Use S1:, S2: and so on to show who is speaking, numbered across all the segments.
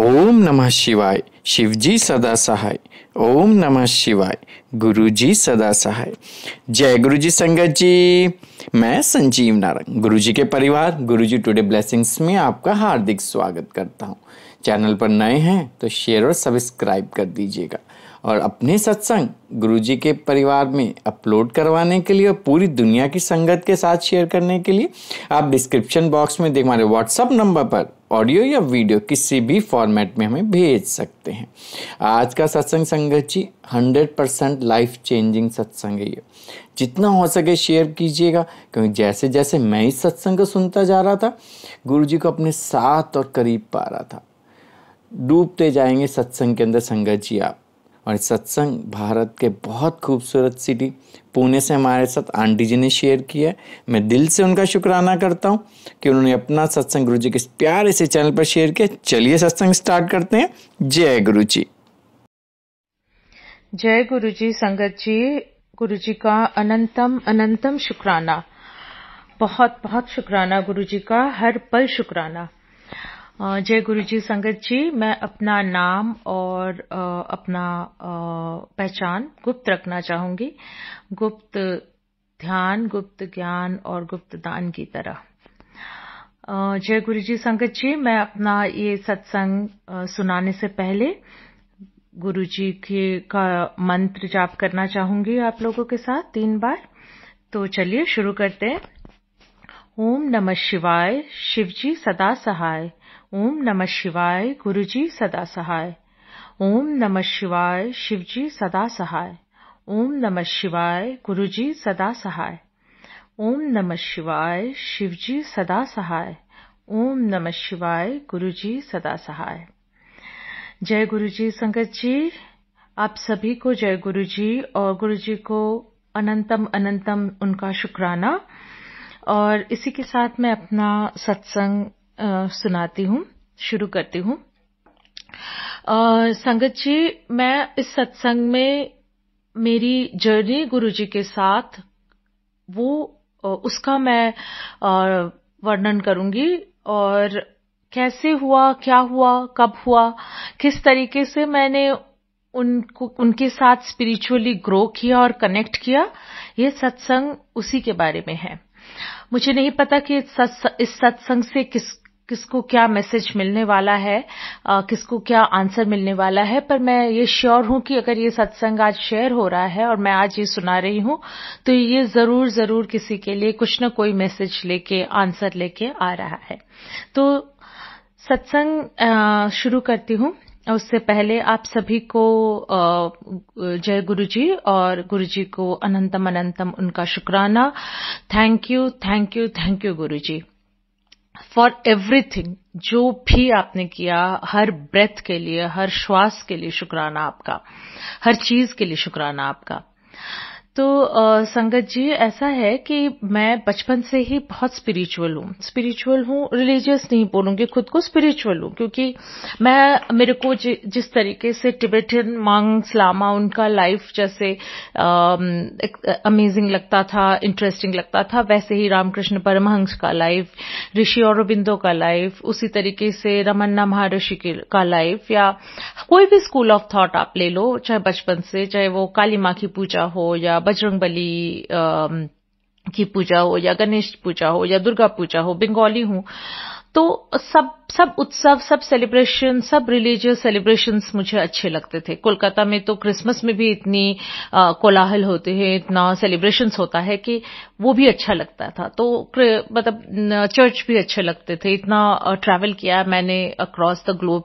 S1: ओम नमः शिवाय शिवजी सदा सहाय ओम नमः शिवाय गुरुजी सदा सहाय जय गुरुजी संगत जी मैं संजीव नारंग गुरुजी के परिवार गुरुजी टुडे ब्लेसिंग्स में आपका हार्दिक स्वागत करता हूँ चैनल पर नए हैं तो शेयर और सब्सक्राइब कर दीजिएगा और अपने सत्संग गुरुजी के परिवार में अपलोड करवाने के लिए और पूरी दुनिया की संगत के साथ शेयर करने के लिए आप डिस्क्रिप्शन बॉक्स में देख हमारे व्हाट्सअप नंबर पर ऑडियो या वीडियो किसी भी फॉर्मेट में हमें भेज सकते हैं आज का सत्संग संगत जी हंड्रेड परसेंट लाइफ चेंजिंग सत्संग है ये जितना हो सके शेयर कीजिएगा क्योंकि जैसे जैसे मैं इस सत्संग को सुनता जा रहा था गुरु जी को अपने साथ और करीब पा रहा था डूबते जाएंगे सत्संग के अंदर संगत जी आप और सत्संग भारत के बहुत खूबसूरत सिटी पुणे से हमारे साथ आंटी जी ने शेयर किया मैं दिल से उनका शुक्राना करता हूँ कि उन्होंने अपना सत्संग गुरु जी के प्यारे से चैनल पर शेयर किया चलिए सत्संग स्टार्ट करते हैं जय गुरु जी
S2: जय गुरु जी संगत जी गुरु जी का अनंतम अनंतम शुक्राना बहुत बहुत शुक्राना गुरु जी का हर पल शुक्राना जय गुरु जी संगत जी मैं अपना नाम और अपना पहचान गुप्त रखना चाहूंगी गुप्त ध्यान गुप्त ज्ञान और गुप्त दान की तरह जय गुरु जी संगत जी मैं अपना ये सत्संग सुनाने से पहले गुरु जी के का मंत्र जाप करना चाहूंगी आप लोगों के साथ तीन बार तो चलिए शुरू करते हैं ओम नमः शिवाय शिवजी सदा सहाय ओम नमः शिवाय गुरुजी सदा सहाय ओम नमः शिवाय शिवजी सदा सहाय ओम नमः शिवाय गुरुजी सदा सहाय ओम नमः शिवाय शिवजी सदा सहाय ओम नमः शिवाय गुरुजी सदा सहाय जय गुरुजी संगत जी आप सभी को जय गुरुजी और गुरुजी को अनंतम अनंतम उनका शुक्राना और इसी के साथ मैं अपना सत्संग सुनाती हूँ शुरू करती हूँ संगत जी मैं इस सत्संग में मेरी जर्नी गुरु जी के साथ वो उसका मैं वर्णन करूंगी और कैसे हुआ क्या हुआ कब हुआ किस तरीके से मैंने उनको उनके साथ स्पिरिचुअली ग्रो किया और कनेक्ट किया ये सत्संग उसी के बारे में है मुझे नहीं पता कि इस सत्संग से किस किसको क्या मैसेज मिलने वाला है आ, किसको क्या आंसर मिलने वाला है पर मैं ये श्योर हूं कि अगर ये सत्संग आज शेयर हो रहा है और मैं आज ये सुना रही हूं तो ये जरूर जरूर किसी के लिए कुछ ना कोई मैसेज लेके आंसर लेके आ रहा है तो सत्संग शुरू करती हूं उससे पहले आप सभी को जय गुरु जी और गुरु जी को अनंतम अनंतम उनका शुक्राना thank you thank you thank you Guru ji for everything जो भी आपने किया हर ब्रेथ के लिए हर श्वास के लिए शुक्राना आपका हर चीज के लिए शुक्राना आपका तो संगत जी ऐसा है कि मैं बचपन से ही बहुत स्पिरिचुअल हूँ स्पिरिचुअल हूँ रिलीजियस नहीं बोलूंगी खुद को स्पिरिचुअल हूँ क्योंकि मैं मेरे को जि, जिस तरीके से टिबेटन मांग स्लामा उनका लाइफ जैसे अमेजिंग लगता था इंटरेस्टिंग लगता था वैसे ही रामकृष्ण परमहंस का लाइफ ऋषि औरबिंदो का लाइफ उसी तरीके से रमन्ना महर्षि का लाइफ या कोई भी स्कूल ऑफ थॉट आप ले लो चाहे बचपन से चाहे वो काली माँ की पूजा हो या बजरंग बली की पूजा हो या गणेश पूजा हो या दुर्गा पूजा हो बंगाली हूं तो सब सब उत्सव सब सेलिब्रेशन सब रिलीजियस सेलिब्रेशंस मुझे अच्छे लगते थे कोलकाता में तो क्रिसमस में भी इतनी कोलाहल होते हैं इतना सेलिब्रेशंस होता है कि वो भी अच्छा लगता था तो मतलब चर्च भी अच्छे लगते थे इतना ट्रैवल किया मैंने अक्रॉस द ग्लोब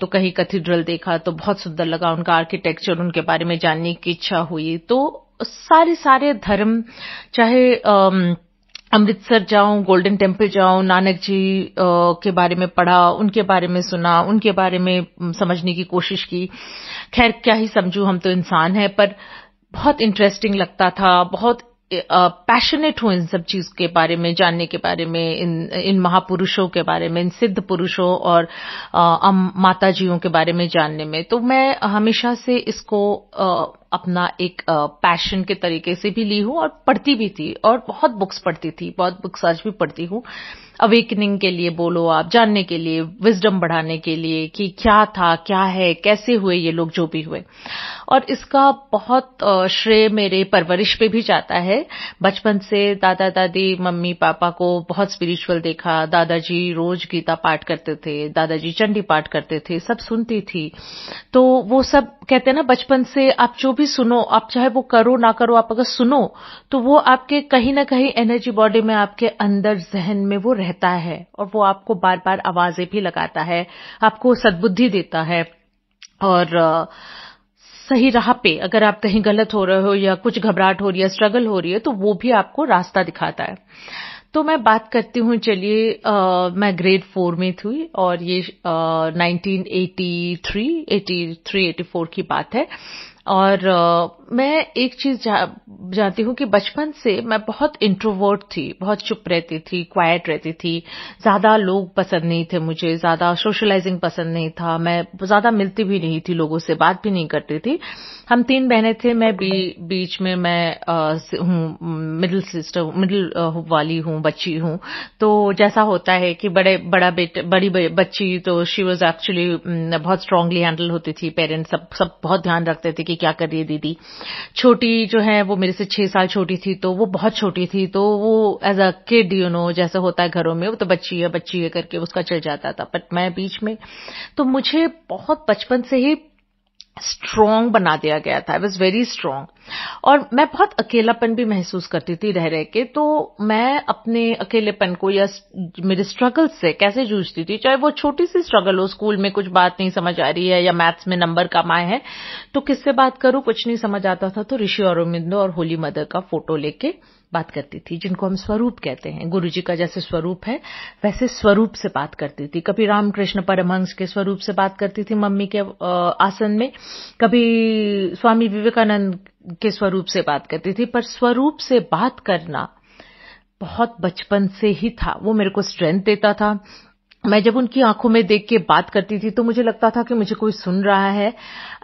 S2: तो कहीं कैथीड्रल देखा तो बहुत सुंदर लगा उनका आर्किटेक्चर उनके बारे में जानने की इच्छा हुई तो सारे सारे धर्म चाहे अमृतसर जाऊं गोल्डन टेम्पल जाऊं नानक जी के बारे में पढ़ा उनके बारे में सुना उनके बारे में समझने की कोशिश की खैर क्या ही समझू हम तो इंसान हैं पर बहुत इंटरेस्टिंग लगता था बहुत पैशनेट हूं इन सब चीज के बारे में जानने के बारे में इन इन महापुरुषों के बारे में इन सिद्ध पुरुषों और माता जीओं के बारे में जानने में तो मैं हमेशा से इसको अपना एक पैशन के तरीके से भी ली हूं और पढ़ती भी थी और बहुत बुक्स पढ़ती थी बहुत बुक्स आज भी पढ़ती हूँ अवेकनिंग के लिए बोलो आप जानने के लिए विजडम बढ़ाने के लिए कि क्या था क्या है कैसे हुए ये लोग जो भी हुए और इसका बहुत श्रेय मेरे परवरिश पे भी जाता है बचपन से दादा दादी मम्मी पापा को बहुत स्पिरिचुअल देखा दादाजी रोज गीता पाठ करते थे दादाजी चंडी पाठ करते थे सब सुनती थी तो वो सब कहते हैं ना बचपन से आप जो भी सुनो आप चाहे वो करो ना करो आप अगर सुनो तो वो आपके कहीं ना कहीं एनर्जी बॉडी में आपके अंदर जहन में वो रह कहता है और वो आपको बार बार आवाजें भी लगाता है आपको सद्बुद्धि देता है और सही राह पे अगर आप कहीं गलत हो रहे हो या कुछ घबराहट हो रही है स्ट्रगल हो रही है तो वो भी आपको रास्ता दिखाता है तो मैं बात करती हूँ चलिए मैं ग्रेड फोर में थी और ये nineteen eighty three eighty three eighty four की बात है और मैं एक चीज़ जानती हूँ कि बचपन से मैं बहुत इंट्रोवर्ट थी बहुत चुप रहती थी क्वाइट रहती थी ज़्यादा लोग पसंद नहीं थे मुझे ज़्यादा सोशलाइजिंग पसंद नहीं था मैं ज़्यादा मिलती भी नहीं थी लोगों से बात भी नहीं करती थी हम तीन बहनें थे मैं बी, बीच में मैं हूँ मिडिल सिस्टर मिडिल वाली हूँ बच्ची हूँ तो जैसा होता है कि बड़े बड़ा बेट, बड़ी बच्ची तो शी वॉज एक्चुअली बहुत स्ट्रांगली हैंडल होती थी पेरेंट्स सब सब बहुत ध्यान रखते थे कि क्या कर रही है दीदी छोटी जो है वो मेरे से छह साल छोटी थी तो वो बहुत छोटी थी तो वो as a kid you know जैसे होता है घरों में वो तो बच्ची है बच्ची है करके उसका चल जाता था बट मैं बीच में तो मुझे बहुत बचपन से ही स्ट्रांग बना दिया गया था आई वॉज वेरी स्ट्रांग और मैं बहुत अकेलापन भी महसूस करती थी रह रह के तो मैं अपने अकेलेपन को या मेरे स्ट्रगल से कैसे जूझती थी चाहे वो छोटी सी स्ट्रगल हो स्कूल में कुछ बात नहीं समझ आ रही है या मैथ्स में नंबर कम आए हैं तो किससे बात करूं कुछ नहीं समझ आता था तो ऋषि औरबिंदो और होली मदर का फोटो लेके बात करती थी जिनको हम स्वरूप कहते हैं गुरु जी का जैसे स्वरूप है वैसे स्वरूप से बात करती थी कभी रामकृष्ण परमहंस के स्वरूप से बात करती थी मम्मी के आसन में कभी स्वामी विवेकानंद के स्वरूप से बात करती थी पर स्वरूप से बात करना बहुत बचपन से ही था वो मेरे को स्ट्रेंथ देता था मैं जब उनकी आंखों में देख के बात करती थी तो मुझे लगता था कि मुझे कोई सुन रहा है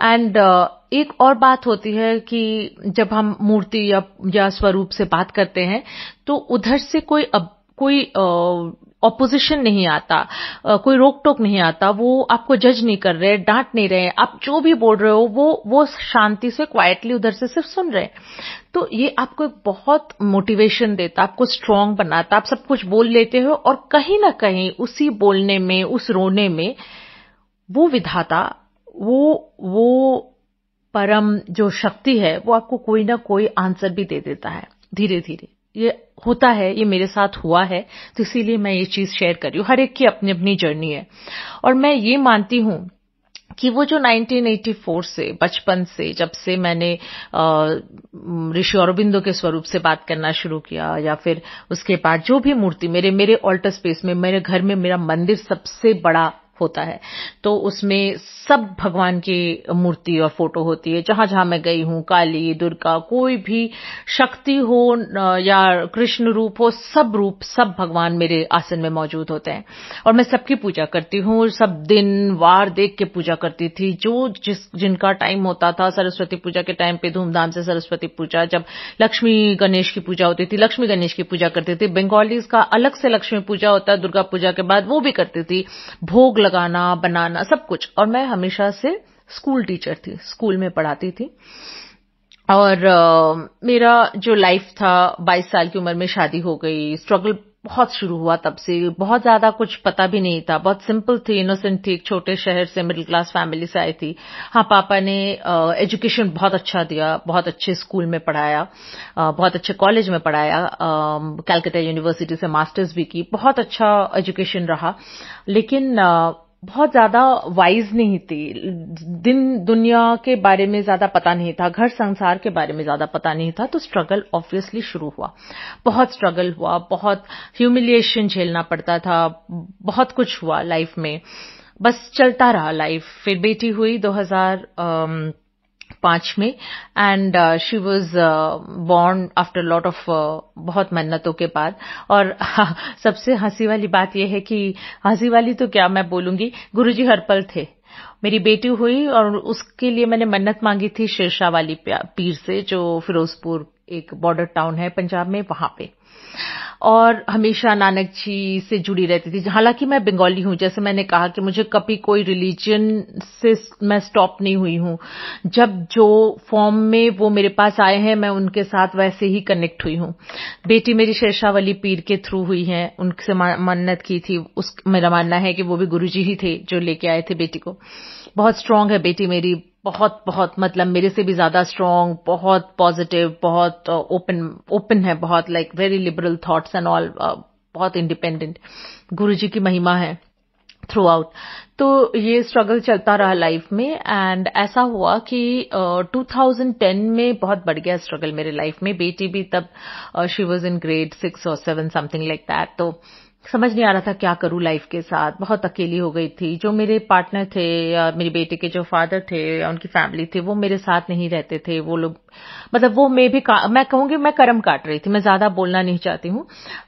S2: एंड uh, एक और बात होती है कि जब हम मूर्ति या, या स्वरूप से बात करते हैं तो उधर से कोई अब कोई uh, ऑपोजिशन नहीं आता कोई रोक टोक नहीं आता वो आपको जज नहीं कर रहे डांट नहीं रहे आप जो भी बोल रहे हो वो वो शांति से क्वाइटली उधर से सिर्फ सुन रहे हैं तो ये आपको एक बहुत मोटिवेशन देता आपको स्ट्रांग बनाता आप सब कुछ बोल लेते हो और कहीं ना कहीं उसी बोलने में उस रोने में वो विधाता वो वो परम जो शक्ति है वो आपको कोई ना कोई आंसर भी दे देता है धीरे धीरे ये होता है ये मेरे साथ हुआ है तो इसीलिए मैं ये चीज़ शेयर कर रही हूँ हर एक की अपनी अपनी जर्नी है और मैं ये मानती हूं कि वो जो 1984 से बचपन से जब से मैंने ऋषि औरबिंदो के स्वरूप से बात करना शुरू किया या फिर उसके बाद जो भी मूर्ति मेरे मेरे ऑल्टर स्पेस में मेरे घर में मेरा मंदिर सबसे बड़ा होता है तो उसमें सब भगवान की मूर्ति और फोटो होती है जहां जहां मैं गई हूं काली दुर्गा कोई भी शक्ति हो या कृष्ण रूप हो सब रूप सब भगवान मेरे आसन में मौजूद होते हैं और मैं सबकी पूजा करती हूं सब दिन वार देख के पूजा करती थी जो जिस जिनका टाइम होता था सरस्वती पूजा के टाइम पे धूमधाम से सरस्वती पूजा जब लक्ष्मी गणेश की पूजा होती थी लक्ष्मी गणेश की पूजा करती थी बंगालीज का अलग से लक्ष्मी पूजा होता दुर्गा पूजा के बाद वो भी करती थी भोग लगाना बनाना सब कुछ और मैं हमेशा से स्कूल टीचर थी स्कूल में पढ़ाती थी और मेरा जो लाइफ था 22 साल की उम्र में शादी हो गई स्ट्रगल बहुत शुरू हुआ तब से बहुत ज्यादा कुछ पता भी नहीं था बहुत सिंपल थी इनोसेंट थी एक छोटे शहर से मिडिल क्लास फैमिली से आई थी हाँ पापा ने एजुकेशन बहुत अच्छा दिया बहुत अच्छे स्कूल में पढ़ाया बहुत अच्छे कॉलेज में पढ़ाया कैलकाटा यूनिवर्सिटी से मास्टर्स भी की बहुत अच्छा एजुकेशन रहा लेकिन बहुत ज्यादा वाइज नहीं थी दिन दुनिया के बारे में ज्यादा पता नहीं था घर संसार के बारे में ज्यादा पता नहीं था तो स्ट्रगल ऑब्वियसली शुरू हुआ बहुत स्ट्रगल हुआ बहुत ह्यूमिलिएशन झेलना पड़ता था बहुत कुछ हुआ लाइफ में बस चलता रहा लाइफ फिर बेटी हुई 2000 पांच में and she was born after lot of बहुत मन्नतों के बाद और सबसे हंसी वाली बात यह है कि हंसी वाली तो क्या मैं बोलूंगी गुरुजी हर पल थे मेरी बेटी हुई और उसके लिए मैंने मन्नत मांगी थी शेरशाह वाली पीर से जो फिरोजपुर एक बॉर्डर टाउन है पंजाब में वहां पे और हमेशा नानक जी से जुड़ी रहती थी हालांकि मैं बंगाली हूं जैसे मैंने कहा कि मुझे कभी कोई रिलीजन से मैं स्टॉप नहीं हुई हूं जब जो फॉर्म में वो मेरे पास आए हैं मैं उनके साथ वैसे ही कनेक्ट हुई हूं बेटी मेरी शेषावली पीर के थ्रू हुई है उनसे मन्नत की थी उस मेरा मानना है कि वो भी गुरू जी ही थे जो लेके आए थे बेटी को बहुत स्ट्रांग है बेटी मेरी बहुत बहुत मतलब मेरे से भी ज्यादा स्ट्रांग बहुत पॉजिटिव बहुत ओपन uh, ओपन है बहुत like very liberal thoughts and all बहुत इंडिपेंडेंट गुरु जी की महिमा है थ्रू आउट तो ये स्ट्रगल चलता रहा लाइफ में एंड ऐसा हुआ कि uh, 2010 में बहुत बढ़ गया स्ट्रगल मेरे लाइफ में बेटी भी तब she was in grade six और सेवन समथिंग लाइक दैट तो समझ नहीं आ रहा था क्या करूं लाइफ के साथ बहुत अकेली हो गई थी जो मेरे पार्टनर थे या मेरे बेटे के जो फादर थे या उनकी फैमिली थी वो मेरे साथ नहीं रहते थे वो लोग मतलब वो मैं भी मैं कहूँगी मैं कर्म काट रही थी मैं ज्यादा बोलना नहीं चाहती हूं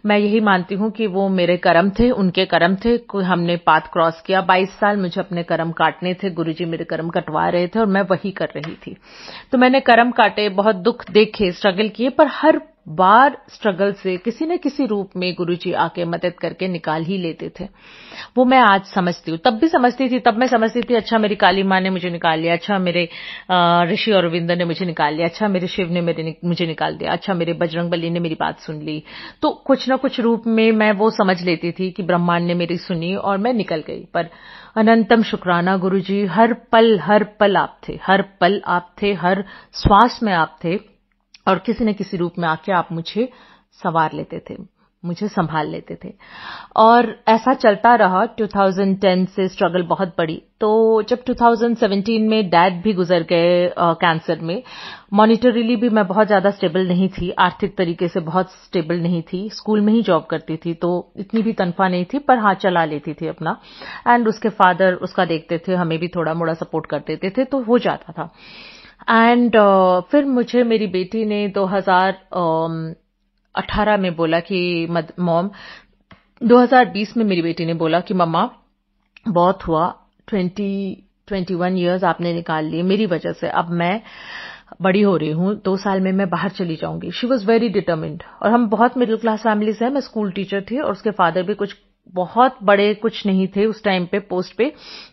S2: मैं यही मानती हूं कि वो मेरे कर्म थे उनके कर्म थे हमने पाथ क्रॉस किया बाईस साल मुझे अपने कर्म काटने थे गुरु जी मेरे कर्म कटवा रहे थे और मैं वही कर रही थी तो मैंने कर्म काटे बहुत दुख देखे स्ट्रगल किए पर हर बार स्ट्रगल से किसी न किसी रूप में गुरुजी आके मदद करके निकाल ही लेते थे वो मैं आज समझती हूँ तब भी समझती थी तब मैं समझती थी अच्छा मेरी काली माँ ने मुझे निकाल लिया अच्छा मेरे ऋषि अरविंद ने मुझे निकाल लिया अच्छा मेरे शिव ने मेरे मुझे निकाल दिया अच्छा मेरे बजरंग बली ने मेरी बात सुन ली तो कुछ न कुछ रूप में मैं वो समझ लेती थी कि ब्रह्मांड ने मेरी सुनी और मैं निकल गई पर अनंतम शुक्राना गुरुजी हर पल हर पल आप थे हर पल आप थे हर श्वास में आप थे और किसी न किसी रूप में आके आप मुझे संवार लेते थे मुझे संभाल लेते थे और ऐसा चलता रहा 2010 से स्ट्रगल बहुत बड़ी तो जब 2017 में डैड भी गुजर गए कैंसर में मॉनिटरीली भी मैं बहुत ज़्यादा स्टेबल नहीं थी आर्थिक तरीके से बहुत स्टेबल नहीं थी स्कूल में ही जॉब करती थी तो इतनी भी तनख्वाह नहीं थी पर हाँ चला लेती थी अपना एंड उसके फादर उसका देखते थे हमें भी थोड़ा मोड़ा सपोर्ट कर देते थे तो हो जाता था एंड uh, फिर मुझे मेरी बेटी ने 2018 um, में बोला कि मॉम 2020 में मेरी बेटी ने बोला कि मम्मा बहुत हुआ 20 21 इयर्स आपने निकाल लिए मेरी वजह से अब मैं बड़ी हो रही हूं दो साल में मैं बाहर चली जाऊंगी शी वॉज वेरी डिटर्मिंड और हम बहुत मिडिल क्लास फैमिली से हैं मैं स्कूल टीचर थी और उसके फादर भी कुछ बहुत बड़े कुछ नहीं थे उस टाइम पे पोस्ट पे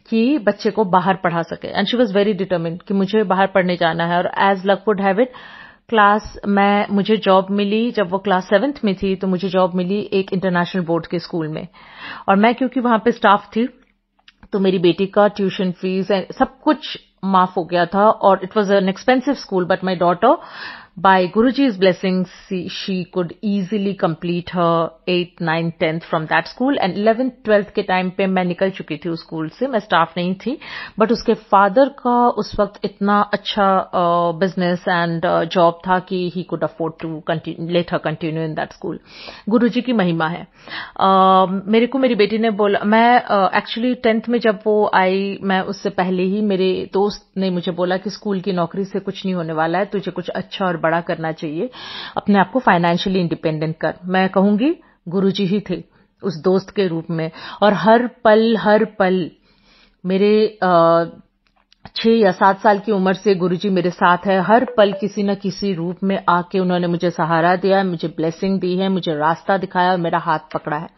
S2: कि बच्चे को बाहर पढ़ा सके and she was very determined कि मुझे बाहर पढ़ने जाना है और as luck would have it class मैं मुझे जॉब मिली जब वो क्लास सेवन्थ में थी तो मुझे जॉब मिली एक इंटरनेशनल बोर्ड के स्कूल में और मैं क्योंकि वहां पे स्टाफ थी तो मेरी बेटी का ट्यूशन फीस सब कुछ माफ हो गया था और it was an expensive school but my daughter By Guruji's blessings, she could easily complete her 8, 9, 10th from that school and 11th, 12th के टाइम पे मैं निकल चुकी थी उस स्कूल से मैं स्टाफ नहीं थी बट उसके फादर का उस वक्त इतना अच्छा बिजनेस एंड जॉब था कि he could afford to let her continue in that school Guru ji की महिमा है uh, मेरे को मेरी बेटी ने बोला मैं एक्चुअली uh, टेंथ में जब वो आई मैं उससे पहले ही मेरे दोस्त ने मुझे बोला कि स्कूल की नौकरी से कुछ नहीं होने वाला है तुझे कुछ अच्छा और बड़ा करना चाहिए अपने आप को फाइनेंशियली इंडिपेंडेंट कर मैं कहूंगी गुरु जी ही थे उस दोस्त के रूप में और हर पल हर पल मेरे छह या सात साल की उम्र से गुरुजी मेरे साथ है हर पल किसी न किसी रूप में आके उन्होंने मुझे सहारा दिया मुझे ब्लेसिंग दी है मुझे रास्ता दिखाया और मेरा हाथ पकड़ा है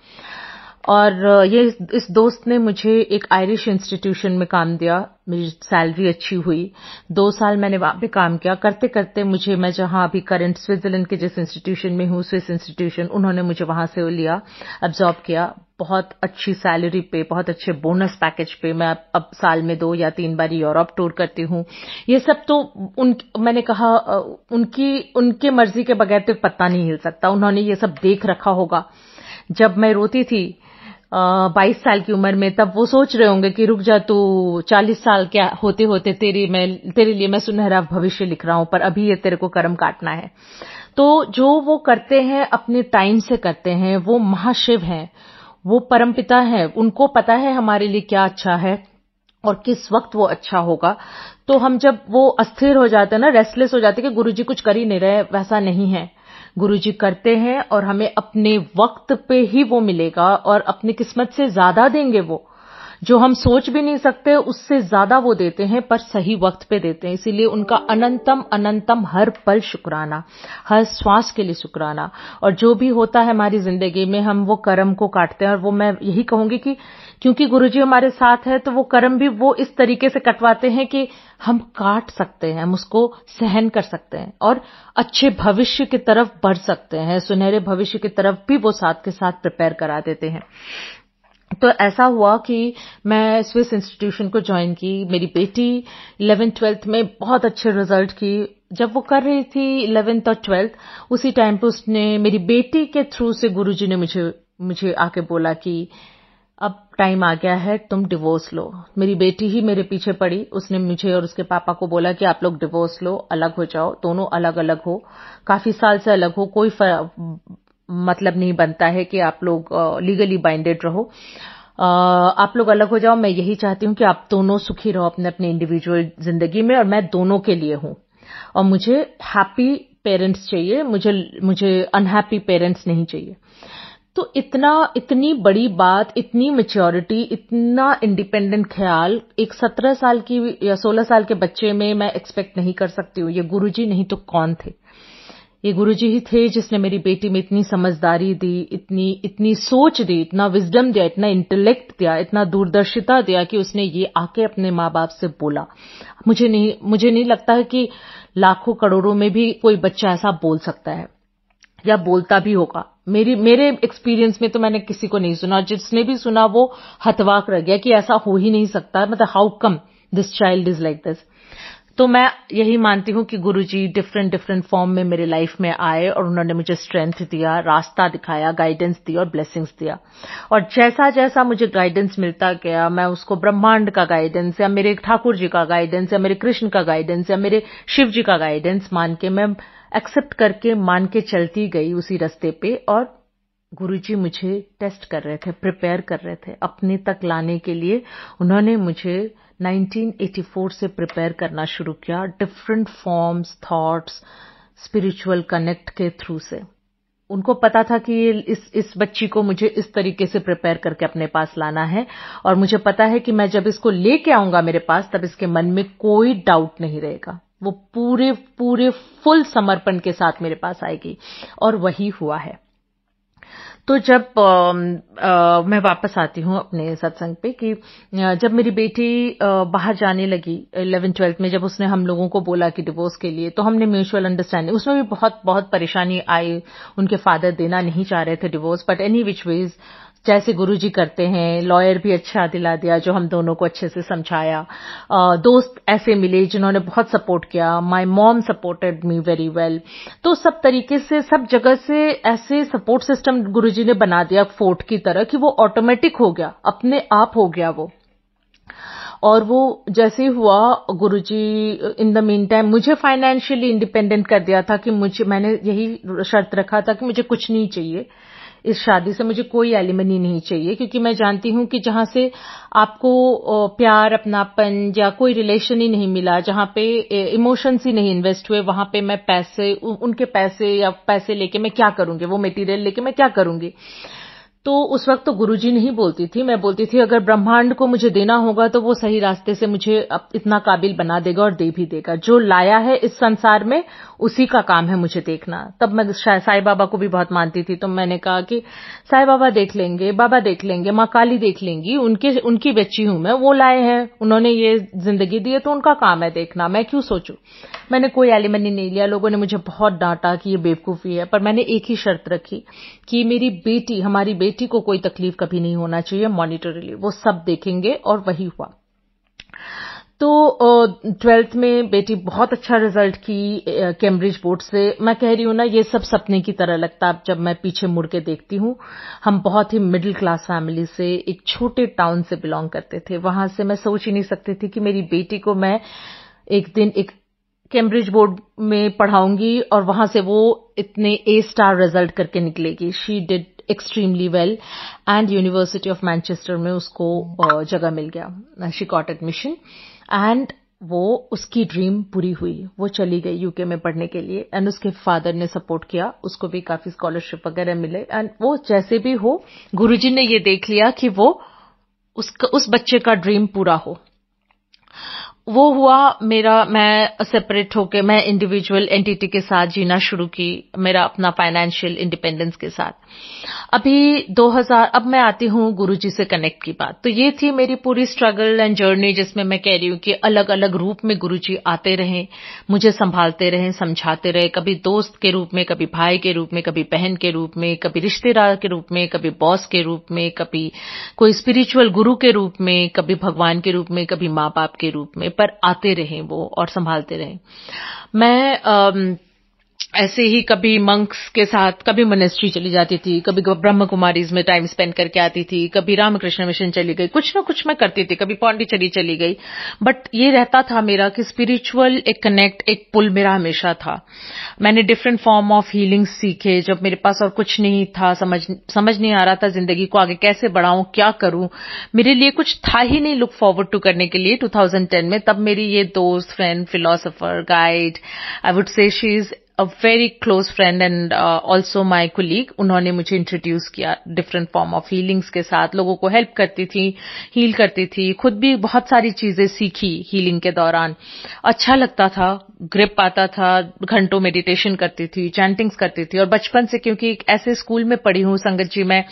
S2: और ये इस दोस्त ने मुझे एक आयरिश इंस्टीट्यूशन में काम दिया मेरी सैलरी अच्छी हुई दो साल मैंने वहां पे काम किया करते करते मुझे मैं जहां अभी करंट स्विट्जरलैंड के जिस इंस्टीट्यूशन में हूं स्विस इंस्टीट्यूशन उन्होंने मुझे वहां से लिया अब्जॉर्ब किया बहुत अच्छी सैलरी पे बहुत अच्छे बोनस पैकेज पे मैं अब साल में दो या तीन बार यूरोप टूर करती हूं ये सब तो उन मैंने कहा उनकी उनके मर्जी के बगैर तो पत्ता नहीं हिल सकता उन्होंने ये सब देख रखा होगा जब मैं रोती थी बाईस साल की उम्र में तब वो सोच रहे होंगे कि रुक जा तू चालीस साल के होते होते तेरी मैं तेरे लिए मैं सुनहरा भविष्य लिख रहा हूँ पर अभी ये तेरे को कर्म काटना है तो जो वो करते हैं अपने टाइम से करते हैं वो महाशिव हैं वो परमपिता हैं उनको पता है हमारे लिए क्या अच्छा है और किस वक्त वो अच्छा होगा तो हम जब वो अस्थिर हो जाते हैं ना रेस्टलेस हो जाते हैं कि गुरुजी कुछ कर ही नहीं रहे वैसा नहीं है गुरु जी करते हैं और हमें अपने वक्त पे ही वो मिलेगा और अपनी किस्मत से ज्यादा देंगे वो जो हम सोच भी नहीं सकते उससे ज्यादा वो देते हैं पर सही वक्त पे देते हैं इसीलिए उनका अनंतम अनंतम हर पल शुक्राना हर श्वास के लिए शुक्राना और जो भी होता है हमारी जिंदगी में हम वो कर्म को काटते हैं और वो मैं यही कहूंगी कि क्योंकि गुरुजी हमारे साथ है तो वो कर्म भी वो इस तरीके से कटवाते हैं कि हम काट सकते हैं हम उसको सहन कर सकते हैं और अच्छे भविष्य की तरफ बढ़ सकते हैं सुनहरे भविष्य की तरफ भी वो साथ के साथ प्रिपेयर करा देते हैं तो ऐसा हुआ कि मैं स्विस इंस्टीट्यूशन को ज्वाइन की मेरी बेटी इलेवेंथ ट्वेल्थ में बहुत अच्छे रिजल्ट की जब वो कर रही थी इलेवेंथ और ट्वेल्थ उसी टाइम पे उसने मेरी बेटी के थ्रू से गुरुजी ने मुझे मुझे आके बोला कि अब टाइम आ गया है तुम डिवोर्स लो मेरी बेटी ही मेरे पीछे पड़ी उसने मुझे और उसके पापा को बोला कि आप लोग डिवोर्स लो अलग हो जाओ दोनों अलग अलग हो काफी साल से अलग हो कोई मतलब नहीं बनता है कि आप लोग लीगली बाइंडेड रहो आप लोग अलग हो जाओ मैं यही चाहती हूं कि आप दोनों सुखी रहो अपने अपने इंडिविजुअल जिंदगी में और मैं दोनों के लिए हूं और मुझे हैप्पी पेरेंट्स चाहिए मुझे मुझे अनहैप्पी पेरेंट्स नहीं चाहिए तो इतना इतनी बड़ी बात इतनी मेच्योरिटी इतना इंडिपेंडेंट ख्याल एक सत्रह साल की या सोलह साल के बच्चे में मैं एक्सपेक्ट नहीं कर सकती हूँ ये गुरुजी नहीं तो कौन थे ये गुरुजी ही थे जिसने मेरी बेटी में इतनी समझदारी दी इतनी इतनी सोच दी इतना विजडम दिया इतना इंटेलेक्ट दिया इतना दूरदर्शिता दिया कि उसने ये आके अपने माँ बाप से बोला मुझे नहीं मुझे नहीं लगता है कि लाखों करोड़ों में भी कोई बच्चा ऐसा बोल सकता है या बोलता भी होगा मेरी मेरे एक्सपीरियंस में तो मैंने किसी को नहीं सुना जिसने भी सुना वो हतवाक रह गया कि ऐसा हो ही नहीं सकता मतलब how come this child is like this तो मैं यही मानती हूं कि Guruji ji different different form में मेरे लाइफ में आए और उन्होंने मुझे स्ट्रेंथ दिया रास्ता दिखाया गाइडेंस दिया और ब्लेसिंग्स दिया और जैसा जैसा मुझे गाइडेंस मिलता गया मैं उसको ब्रह्मांड का गाइडेंस या मेरे ठाकुर जी का गाइडेंस या मेरे कृष्ण का गाइडेंस या मेरे शिव जी का गाइडेंस मान के मैं एक्सेप्ट करके मान के चलती गई उसी रास्ते पे और गुरुजी मुझे टेस्ट कर रहे थे प्रिपेयर कर रहे थे अपने तक लाने के लिए उन्होंने मुझे 1984 से प्रिपेयर करना शुरू किया different forms thoughts spiritual connect के थ्रू से उनको पता था कि इस इस बच्ची को मुझे इस तरीके से प्रिपेयर करके अपने पास लाना है और मुझे पता है कि मैं जब इसको लेके आऊंगा मेरे पास तब इसके मन में कोई डाउट नहीं रहेगा वो पूरे पूरे फुल समर्पण के साथ मेरे पास आएगी और वही हुआ है तो जब आ, आ, मैं वापस आती हूं अपने सत्संग पे कि जब मेरी बेटी आ, बाहर जाने लगी इलेवन ट्वेल्थ में जब उसने हम लोगों को बोला कि डिवोर्स के लिए तो हमने म्यूचुअल अंडरस्टैंडिंग उसमें भी बहुत बहुत परेशानी आई उनके फादर देना नहीं चाह रहे थे divorce but any which ways जैसे गुरुजी करते हैं लॉयर भी अच्छा दिला दिया जो हम दोनों को अच्छे से समझाया दोस्त ऐसे मिले जिन्होंने बहुत सपोर्ट किया my mom supported me very well तो सब तरीके से सब जगह से ऐसे सपोर्ट सिस्टम गुरुजी ने बना दिया फोर्ट की तरह कि वो ऑटोमेटिक हो गया अपने आप हो गया वो और वो जैसे हुआ Guruji in the mean time मुझे फाइनेंशियली इंडिपेंडेंट कर दिया था कि मुझे मैंने यही शर्त रखा था कि मुझे कुछ नहीं चाहिए इस शादी से मुझे कोई एलिमनी नहीं चाहिए क्योंकि मैं जानती हूं कि जहां से आपको प्यार अपनापन या कोई रिलेशन ही नहीं मिला जहां पे इमोशंस ही नहीं इन्वेस्ट हुए वहां पे मैं पैसे उनके पैसे या पैसे लेके मैं क्या करूंगी वो मेटीरियल लेके मैं क्या करूंगी तो उस वक्त तो गुरु नहीं बोलती थी मैं बोलती थी अगर ब्रह्मांड को मुझे देना होगा तो वो सही रास्ते से मुझे इतना काबिल बना देगा और दे भी देगा जो लाया है इस संसार में उसी का काम है मुझे देखना तब मैं साई बाबा को भी बहुत मानती थी तो मैंने कहा कि साई बाबा देख लेंगे बाबा देख लेंगे माँ काली देख लेंगी उनके उनकी बच्ची हूं मैं वो लाए हैं उन्होंने ये जिंदगी दी है तो उनका काम है देखना मैं क्यों सोचू मैंने कोई एलिमनी नहीं लिया लोगों ने मुझे बहुत डांटा कि ये बेवकूफ़ी है पर मैंने एक ही शर्त रखी कि मेरी बेटी हमारी बेटी को कोई तकलीफ कभी नहीं होना चाहिए मॉनिटरली वो सब देखेंगे और वही हुआ तो ट्वेल्थ में बेटी बहुत अच्छा रिजल्ट की कैम्ब्रिज बोर्ड से मैं कह रही हूँ ना ये सब सपने की तरह लगता है जब मैं पीछे मुड़ के देखती हूँ हम बहुत ही मिडिल क्लास फैमिली से एक छोटे टाउन से बिलोंग करते थे वहां से मैं सोच ही नहीं सकती थी कि मेरी बेटी को मैं एक दिन एक कैम्ब्रिज बोर्ड में पढ़ाऊंगी और वहां से वो इतने ए स्टार रिजल्ट करके निकलेगी she did extremely well and university of Manchester में उसको जगह मिल गया शी कॉट एडमिशन एंड वो उसकी ड्रीम पूरी हुई वो चली गई यूके में पढ़ने के लिए एंड उसके फादर ने सपोर्ट किया उसको भी काफी स्कॉलरशिप वगैरह मिले एंड वो जैसे भी हो गुरुजी ने ये देख लिया कि वो उस बच्चे का ड्रीम पूरा हो वो हुआ मेरा मैं सेपरेट होके मैं इंडिविजुअल एंटिटी के साथ जीना शुरू की मेरा अपना फाइनेंशियल इंडिपेंडेंस के साथ अभी 2000 अब मैं आती हूँ गुरुजी से कनेक्ट की बात तो ये थी मेरी पूरी स्ट्रगल एंड जर्नी जिसमें मैं कह रही हूँ कि अलग अलग रूप में गुरुजी आते रहे मुझे संभालते रहे समझाते रहे कभी दोस्त के रूप में कभी भाई के रूप में कभी बहन के रूप में कभी रिश्तेदार के रूप में कभी बॉस के रूप में कभी कोई स्पिरिचुअल गुरु के रूप में कभी भगवान के रूप में कभी माँ बाप के रूप में पर आते रहें वो और संभालते रहें मैं ऐसे ही कभी मंक्स के साथ कभी मोनेस्ट्री चली जाती थी कभी ब्रह्म कुमारीज में टाइम स्पेंड करके आती थी कभी रामकृष्ण मिशन चली गई कुछ ना कुछ मैं करती थी कभी पौंडीचेरी चली गई बट ये रहता था मेरा कि स्पिरिचुअल एक कनेक्ट एक पुल मेरा हमेशा था मैंने डिफरेंट फॉर्म ऑफ हीलिंग सीखे जब मेरे पास और कुछ नहीं था समझ समझ नहीं आ रहा था जिंदगी को आगे कैसे बढ़ाऊं क्या करूं मेरे लिए कुछ था ही नहीं लुक फॉरवर्ड टू करने के लिए 2010 में तब मेरी ये दोस्त friend philosopher guide I would say she is a very close friend and also my colleague उन्होंने मुझे इंट्रोड्यूस किया डिफरेंट फॉर्म ऑफ हीलिंग्स के साथ लोगों को हेल्प करती थी हील करती थी खुद भी बहुत सारी चीजें सीखी हीलिंग के दौरान अच्छा लगता था ग्रिप आता था घंटों मेडिटेशन करती थी चैंटिंग्स करती थी और बचपन से क्योंकि एक ऐसे स्कूल में पढ़ी हूं संगत जी मैं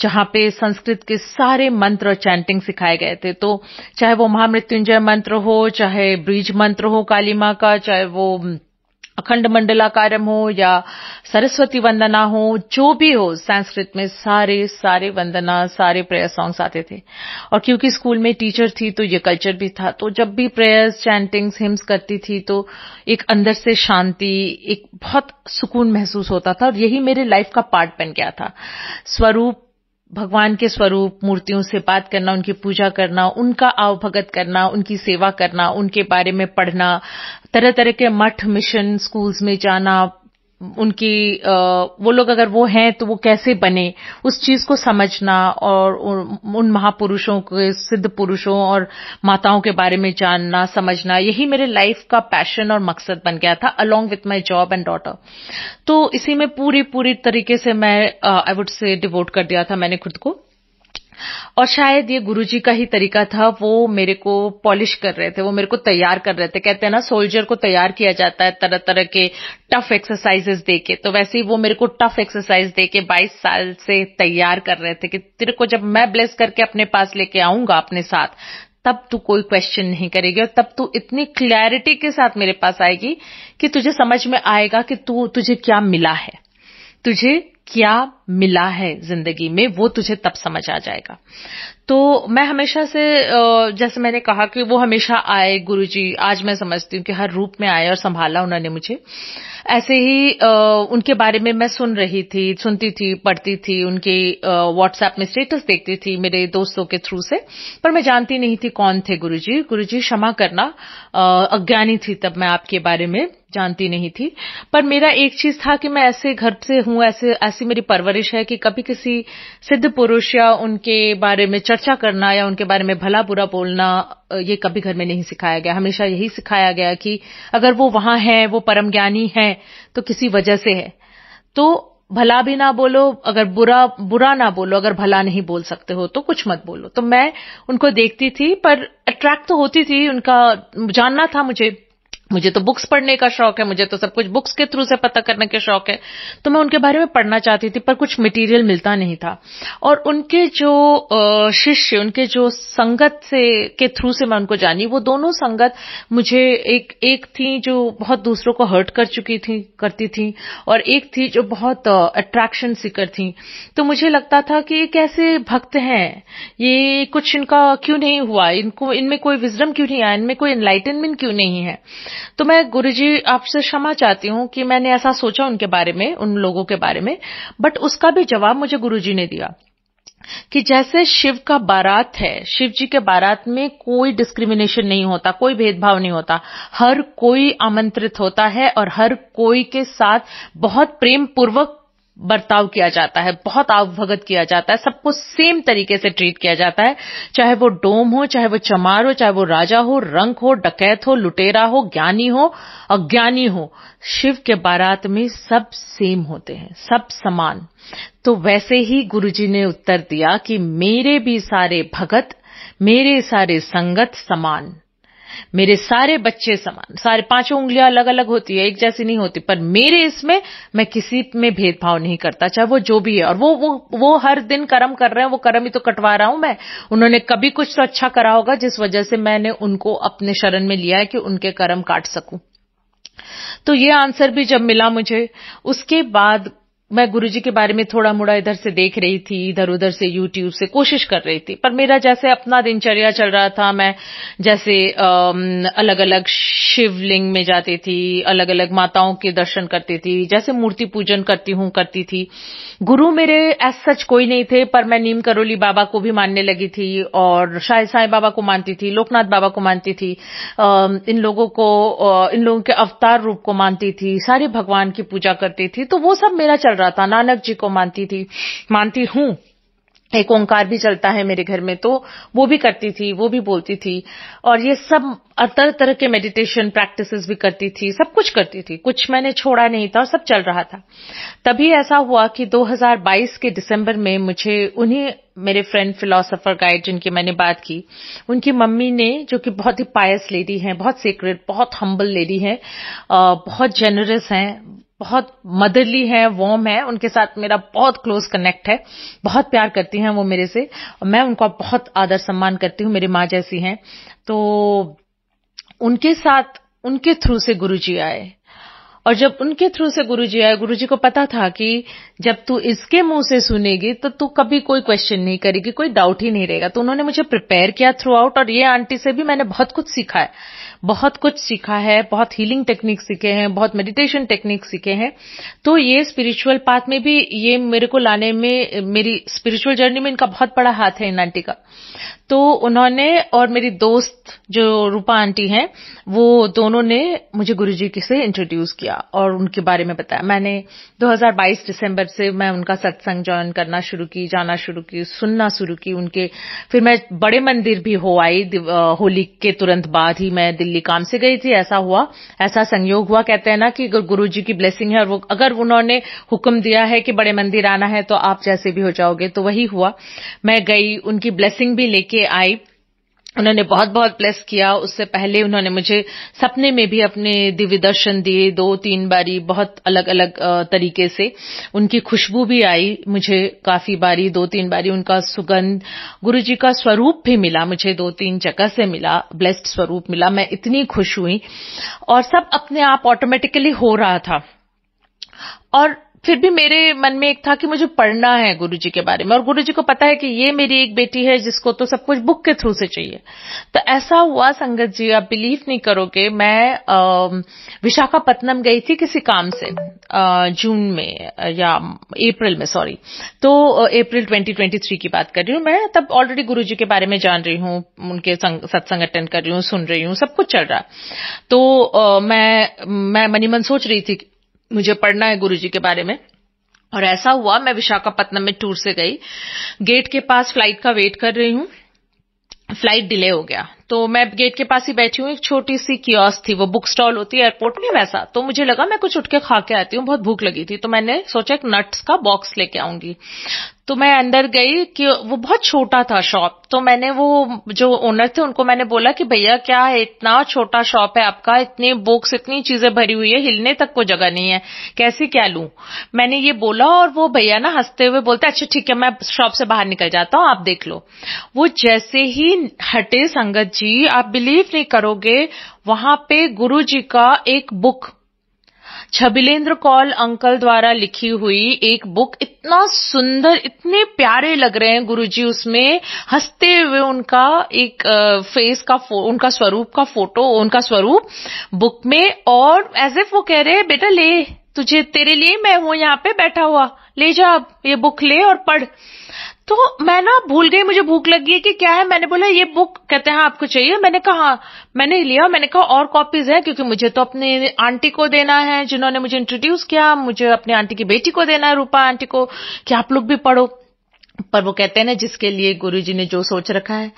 S2: जहां पे संस्कृत के सारे मंत्र और चैंटिंग सिखाए गए थे तो चाहे वो महामृत्युंजय मंत्र हो चाहे ब्रीज मंत्र हो काली माँ का चाहे वो अखंड मंडलाकारम हो या सरस्वती वंदना हो जो भी हो संस्कृत में सारे सारे वंदना सारे प्रेयर सॉन्ग्स आते थे और क्योंकि स्कूल में टीचर थी तो ये कल्चर भी था तो जब भी प्रेयर्स चैंटिंग्स हिम्स करती थी तो एक अंदर से शांति एक बहुत सुकून महसूस होता था और यही मेरे लाइफ का पार्ट बन गया था स्वरूप भगवान के स्वरूप मूर्तियों से बात करना उनकी पूजा करना उनका आवभगत करना उनकी सेवा करना उनके बारे में पढ़ना तरह तरह के मठ मिशन स्कूल्स में जाना उनकी वो लोग अगर वो हैं तो वो कैसे बने उस चीज को समझना और उन महापुरुषों के सिद्ध पुरुषों और माताओं के बारे में जानना समझना यही मेरे लाइफ का पैशन और मकसद बन गया था along with my job and daughter तो इसी में पूरी पूरी तरीके से मैं आई वुड से डिवोट कर दिया था मैंने खुद को और शायद ये गुरुजी का ही तरीका था वो मेरे को पॉलिश कर रहे थे वो मेरे को तैयार कर रहे थे कहते हैं ना सोल्जर को तैयार किया जाता है तरह तरह के टफ एक्सरसाइजेस दे के तो वैसे ही वो मेरे को टफ एक्सरसाइज दे के बाईस साल से तैयार कर रहे थे कि तेरे को जब मैं ब्लेस करके अपने पास लेके आऊंगा अपने साथ तब तू कोई क्वेश्चन नहीं करेगी और तब तू इतनी क्लैरिटी के साथ मेरे पास आएगी कि तुझे समझ में आएगा कि तू तुझे क्या मिला है तुझे क्या मिला है जिंदगी में वो तुझे तब समझ आ जाएगा तो मैं हमेशा से जैसे मैंने कहा कि वो हमेशा आए गुरुजी आज मैं समझती हूँ कि हर रूप में आए और संभाला उन्होंने मुझे ऐसे ही उनके बारे में मैं सुन रही थी सुनती थी पढ़ती थी उनके व्हाट्सएप में स्टेटस देखती थी मेरे दोस्तों के थ्रू से पर मैं जानती नहीं थी कौन थे जी गुरु जी क्षमा करना अज्ञानी थी तब मैं आपके बारे में जानती नहीं थी पर मेरा एक चीज था कि मैं ऐसे घर से हूं ऐसे ऐसी मेरी परवरिश गुजारिश है कि कभी किसी सिद्ध पुरुष या उनके बारे में चर्चा करना या उनके बारे में भला बुरा बोलना ये कभी घर में नहीं सिखाया गया हमेशा यही सिखाया गया कि अगर वो वहां है वो परम ज्ञानी है तो किसी वजह से है तो भला भी ना बोलो अगर बुरा बुरा ना बोलो अगर भला नहीं बोल सकते हो तो कुछ मत बोलो तो मैं उनको देखती थी पर अट्रैक्ट तो होती थी उनका जानना था मुझे मुझे तो बुक्स पढ़ने का शौक है मुझे तो सब कुछ बुक्स के थ्रू से पता करने के शौक है तो मैं उनके बारे में पढ़ना चाहती थी पर कुछ मटेरियल मिलता नहीं था और उनके जो शिष्य उनके जो संगत से के थ्रू से मैं उनको जानी वो दोनों संगत मुझे एक एक थी जो बहुत दूसरों को हर्ट कर चुकी थी करती थी और एक थी जो बहुत अट्रैक्शन सीकर थी तो मुझे लगता था कि ये कैसे भक्त हैं ये कुछ इनका क्यों नहीं हुआ इनको इनमें कोई विजडम क्यों नहीं आया इनमें कोई एनलाइटनमेंट क्यों नहीं है तो मैं गुरु जी आपसे क्षमा चाहती हूँ कि मैंने ऐसा सोचा उनके बारे में उन लोगों के बारे में बट उसका भी जवाब मुझे गुरु जी ने दिया कि जैसे शिव का बारात है शिव जी के बारात में कोई डिस्क्रिमिनेशन नहीं होता कोई भेदभाव नहीं होता हर कोई आमंत्रित होता है और हर कोई के साथ बहुत प्रेम पूर्वक बर्ताव किया जाता है बहुत आवभगत किया जाता है सबको सेम तरीके से ट्रीट किया जाता है चाहे वो डोम हो चाहे वो चमार हो चाहे वो राजा हो रंक हो डकैत हो लुटेरा हो ज्ञानी हो अज्ञानी हो शिव के बारात में सब सेम होते हैं सब समान तो वैसे ही गुरुजी ने उत्तर दिया कि मेरे भी सारे भगत मेरे सारे संगत समान मेरे सारे बच्चे समान सारे पांचों उंगलियां अलग अलग होती है एक जैसी नहीं होती पर मेरे इसमें मैं किसी में भेदभाव नहीं करता चाहे वो जो भी है और वो वो वो हर दिन कर्म कर रहे हैं वो कर्म ही तो कटवा रहा हूं मैं उन्होंने कभी कुछ तो अच्छा करा होगा जिस वजह से मैंने उनको अपने शरण में लिया है कि उनके कर्म काट सकूं तो ये आंसर भी जब मिला मुझे उसके बाद मैं गुरुजी के बारे में थोड़ा मुड़ा इधर से देख रही थी इधर उधर से यूट्यूब से कोशिश कर रही थी पर मेरा जैसे अपना दिनचर्या चल रहा था मैं जैसे अलग अलग शिवलिंग में जाती थी अलग अलग माताओं के दर्शन करती थी जैसे मूर्ति पूजन करती हूं करती थी गुरु मेरे ऐसा सच कोई नहीं थे पर मैं नीम करोली बाबा को भी मानने लगी थी और शाह साई बाबा को मानती थी लोकनाथ बाबा को मानती थी इन लोगों को इन लोगों के अवतार रूप को मानती थी सारे भगवान की पूजा करती थी तो वो सब मेरा चल रहा था नानक जी को मानती थी मानती हूं एक ओंकार भी चलता है मेरे घर में तो वो भी करती थी वो भी बोलती थी और ये सब तरह तरह के मेडिटेशन प्रैक्टिसेस भी करती थी सब कुछ करती थी कुछ मैंने छोड़ा नहीं था और सब चल रहा था तभी ऐसा हुआ कि 2022 के दिसंबर में मुझे उन्हीं मेरे फ्रेंड फिलोसोफर गाइड जिनकी मैंने बात की उनकी मम्मी ने जो कि बहुत ही पायस लेडी हैं बहुत सीक्रेट बहुत हम्बल लेडी हैं बहुत जेनरस हैं बहुत मदरली हैं वॉर्म है उनके साथ मेरा बहुत क्लोज कनेक्ट है बहुत प्यार करती हैं वो मेरे से और मैं उनका बहुत आदर सम्मान करती हूँ मेरी माँ जैसी हैं तो उनके साथ उनके थ्रू से गुरु जी आए और जब उनके थ्रू से गुरु जी आए गुरु जी को पता था कि जब तू इसके मुंह से सुनेगी तो तू कभी कोई क्वेश्चन नहीं करेगी कोई डाउट ही नहीं रहेगा तो उन्होंने मुझे प्रिपेयर किया थ्रू आउट और ये आंटी से भी मैंने बहुत कुछ सीखा है बहुत कुछ सीखा है बहुत हीलिंग टेक्निक सीखे हैं बहुत मेडिटेशन टेक्निक सीखे हैं तो ये स्पिरिचुअल पाथ में भी ये मेरे को लाने में मेरी स्पिरिचुअल जर्नी में इनका बहुत बड़ा हाथ है इन आंटी का तो उन्होंने और मेरी दोस्त जो रूपा आंटी हैं वो दोनों ने मुझे गुरुजी से इंट्रोड्यूस किया और उनके बारे में बताया मैंने 2022 दिसंबर से मैं उनका सत्संग ज्वाइन करना शुरू की जाना शुरू की सुनना शुरू की उनके फिर मैं बड़े मंदिर भी हो आई होली के तुरंत बाद ही मैं दिल्ली काम से गई थी ऐसा हुआ ऐसा संयोग हुआ कहते हैं ना कि गुरु जी की ब्लेसिंग है और वो अगर उन्होंने हुक्म दिया है कि बड़े मंदिर आना है तो आप जैसे भी हो जाओगे तो वही हुआ मैं गई उनकी ब्लेसिंग भी लेके आई उन्होंने बहुत बहुत ब्लेस किया उससे पहले उन्होंने मुझे सपने में भी अपने दिव्य दर्शन दिए दो तीन बारी बहुत अलग अलग तरीके से उनकी खुशबू भी आई मुझे काफी बारी दो तीन बारी उनका सुगंध गुरु जी का स्वरूप भी मिला मुझे दो तीन जगह से मिला ब्लेस्ड स्वरूप मिला मैं इतनी खुश हुई और सब अपने आप ऑटोमेटिकली हो रहा था और फिर भी मेरे मन में एक था कि मुझे पढ़ना है गुरु जी के बारे में और गुरु जी को पता है कि ये मेरी एक बेटी है जिसको तो सब कुछ बुक के थ्रू से चाहिए तो ऐसा हुआ संगत जी आप बिलीव नहीं करोगे मैं विशाखापत्नम गई थी किसी काम से जून में या अप्रैल में सॉरी तो अप्रैल 2023 की बात कर रही हूं मैं तब ऑलरेडी गुरु जी के बारे में जान रही हूं उनके सत्संग अटेंड कर रही हूं सुन रही हूं सब कुछ चल रहा तो मैं मैं मनीमन सोच रही थी मुझे पढ़ना है गुरुजी के बारे में और ऐसा हुआ मैं विशाखापत्तनम में टूर से गई गेट के पास फ्लाइट का वेट कर रही हूं फ्लाइट डिले हो गया तो मैं गेट के पास ही बैठी हूँ एक छोटी सी कियोस्क थी वो बुक स्टॉल होती है एयरपोर्ट में वैसा तो मुझे लगा मैं कुछ उठ के खा के आती हूँ बहुत भूख लगी थी तो मैंने सोचा एक नट्स का बॉक्स लेके आऊंगी तो मैं अंदर गई कि वो बहुत छोटा था शॉप तो मैंने वो जो ओनर थे उनको मैंने बोला कि भैया क्या है इतना छोटा शॉप है आपका इतनी बुक्स इतनी चीजें भरी हुई है हिलने तक को जगह नहीं है कैसे क्या लू मैंने ये बोला और वो भैया ना हंसते हुए बोलते अच्छा ठीक है मैं शॉप से बाहर निकल जाता हूँ आप देख लो वो जैसे ही हटे संगत जी आप बिलीव नहीं करोगे वहां पे गुरु जी का एक बुक छबिलेंद्र कौल अंकल द्वारा लिखी हुई एक बुक इतना सुंदर इतने प्यारे लग रहे हैं गुरुजी उसमें हंसते हुए उनका एक फेस का उनका स्वरूप का फोटो उनका स्वरूप बुक में और एज इफ वो कह रहे हैं बेटा ले तुझे तेरे लिए मैं हूं यहाँ पे बैठा हुआ ले जा ये बुक ले और पढ़ तो मैं ना भूल गई मुझे भूख लगी है कि क्या है मैंने बोला ये बुक कहते हैं आपको चाहिए मैंने कहा हाँ, मैंने लिया मैंने कहा और कॉपीज है क्योंकि मुझे तो अपने आंटी को देना है जिन्होंने मुझे इंट्रोड्यूस किया मुझे अपने आंटी की बेटी को देना है रूपा आंटी को कि आप लोग भी पढ़ो पर वो कहते हैं ना जिसके लिए गुरु ने जो सोच रखा है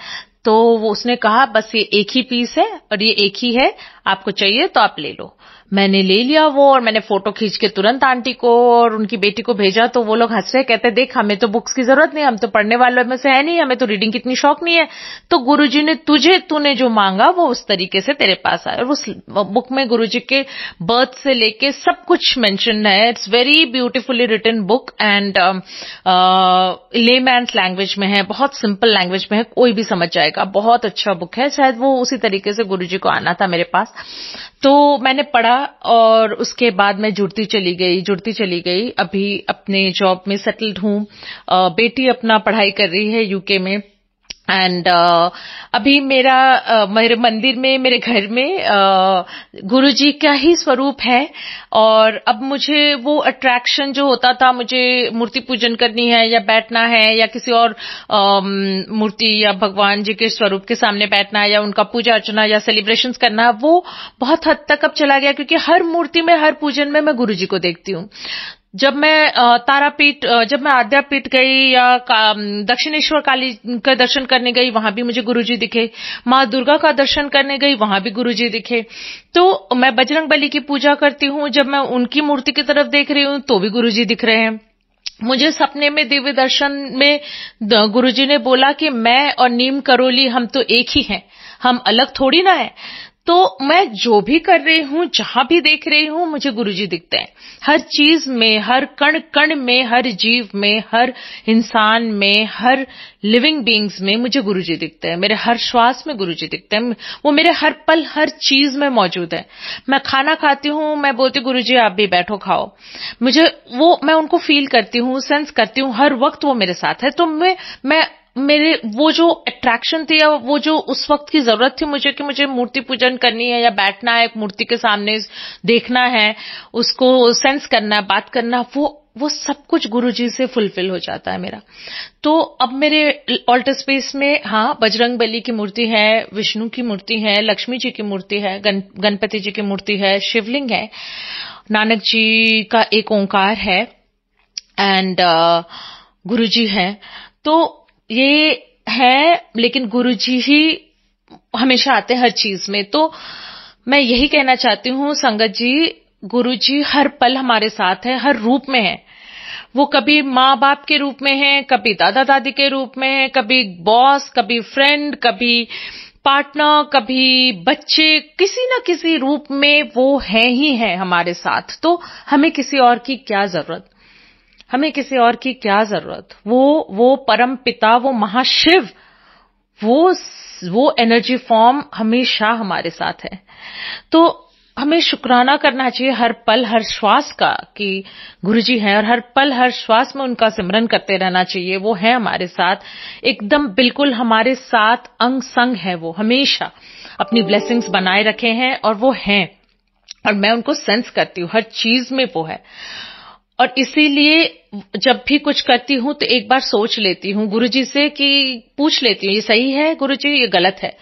S2: तो वो उसने कहा बस ये एक ही पीस है और ये एक ही है आपको चाहिए तो आप ले लो मैंने ले लिया वो और मैंने फोटो खींच के तुरंत आंटी को और उनकी बेटी को भेजा तो वो लोग हंस रहे कहते देख हमें तो बुक्स की जरूरत नहीं हम तो पढ़ने वालों में से है नहीं हमें तो रीडिंग की इतनी शौक नहीं है तो गुरु ने तुझे तूने जो मांगा वो उस तरीके से तेरे पास आया और उस बुक में गुरु जी के बर्थ से लेके सब कुछ मैंशन है it's very beautifully written book and layman's language में है बहुत सिंपल लैंग्वेज में है कोई भी समझ जाएगा बहुत अच्छा बुक है शायद वो उसी तरीके से गुरु जी को आना था मेरे पास तो मैंने पढ़ा और उसके बाद मैं जुड़ती चली गई जुड़ती चली गई अभी अपने जॉब में सेटल्ड हूँ बेटी अपना पढ़ाई कर रही है उक में एंड uh, अभी मेरा uh, मेरे मंदिर में मेरे घर में uh, गुरु जी का ही स्वरूप है और अब मुझे वो अट्रैक्शन जो होता था मुझे मूर्ति पूजन करनी है या बैठना है या किसी और uh, मूर्ति या भगवान जी के स्वरूप के सामने बैठना है या उनका पूजा अर्चना या सेलिब्रेशन करना वो बहुत हद तक अब चला गया क्योंकि हर मूर्ति में हर पूजन में मैं गुरु जी को देखती हूँ जब मैं तारापीठ जब मैं आद्यापीठ गई या दक्षिणेश्वर काली का दर्शन करने गई वहां भी मुझे गुरुजी दिखे माँ दुर्गा का दर्शन करने गई वहां भी गुरुजी दिखे तो मैं बजरंग बली की पूजा करती हूँ जब मैं उनकी मूर्ति की तरफ देख रही हूँ तो भी गुरुजी दिख रहे हैं मुझे सपने में दिव्य दर्शन में गुरुजी ने बोला कि मैं और नीम करोली हम तो एक ही हैं हम अलग थोड़ी ना है तो मैं जो भी कर रही हूं जहां भी देख रही हूं मुझे गुरुजी दिखते हैं हर चीज में हर कण कण में हर जीव में हर इंसान में हर लिविंग बीइंग्स में मुझे गुरुजी दिखते हैं मेरे हर श्वास में गुरुजी दिखते हैं वो मेरे हर पल हर चीज में मौजूद है मैं खाना खाती हूं मैं बोलती गुरु जी, आप भी बैठो खाओ मुझे वो मैं उनको फील करती हूँ सेंस करती हूँ हर वक्त वो मेरे साथ है तो मैं मैं मेरे वो जो अट्रैक्शन थी या वो जो उस वक्त की जरूरत थी मुझे कि मुझे मूर्ति पूजन करनी है या बैठना है मूर्ति के सामने देखना है उसको सेंस करना है बात करना वो वो सब कुछ गुरुजी से फुलफिल हो जाता है मेरा तो अब मेरे ऑल्टर स्पेस में हाँ बजरंग बली की मूर्ति है विष्णु की मूर्ति है लक्ष्मी जी की मूर्ति है गणपति जी की मूर्ति है शिवलिंग है नानक जी का एक ओंकार है एंड uh, गुरु जी है तो ये है लेकिन जी ही हमेशा आते हर चीज में तो मैं यही कहना चाहती हूँ संगत जी गुरु जी हर पल हमारे साथ है हर रूप में है वो कभी माँ बाप के रूप में है कभी दादा दादी के रूप में है कभी बॉस कभी फ्रेंड कभी पार्टनर कभी बच्चे किसी न किसी रूप में वो है ही है हमारे साथ तो हमें किसी और की क्या जरूरत हमें किसी और की क्या जरूरत वो वो परम पिता वो महाशिव वो वो एनर्जी फॉर्म हमेशा हमारे साथ है तो हमें शुक्राना करना चाहिए हर पल हर श्वास का कि गुरु जी हैं और हर पल हर श्वास में उनका सिमरन करते रहना चाहिए वो है हमारे साथ एकदम बिल्कुल हमारे साथ अंग संग है वो हमेशा अपनी ब्लेसिंग्स बनाए रखे हैं और वो हैं और मैं उनको सेंस करती हूं हर चीज में वो है और इसीलिए जब भी कुछ करती हूं तो एक बार सोच लेती हूं गुरु जी से कि पूछ लेती हूं ये सही है गुरु जी ये गलत है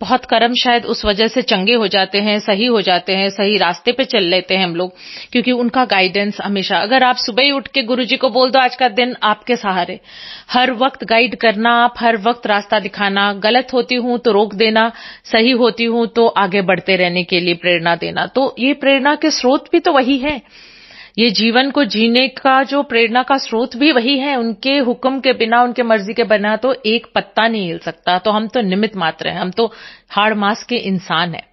S2: बहुत कर्म शायद उस वजह से चंगे हो जाते हैं सही हो जाते हैं सही रास्ते पे चल लेते हैं हम लोग क्योंकि उनका गाइडेंस हमेशा अगर आप सुबह ही उठ के गुरु जी को बोल दो आज का दिन आपके सहारे हर वक्त गाइड करना आप हर वक्त रास्ता दिखाना गलत होती हूं तो रोक देना सही होती हूं तो आगे बढ़ते रहने के लिए प्रेरणा देना तो ये प्रेरणा के स्रोत भी तो वही है ये जीवन को जीने का जो प्रेरणा का स्रोत भी वही है उनके हुक्म के बिना उनके मर्जी के बिना तो एक पत्ता नहीं हिल सकता तो हम तो निमित मात्र हैं हम तो हाड़ मास के इंसान हैं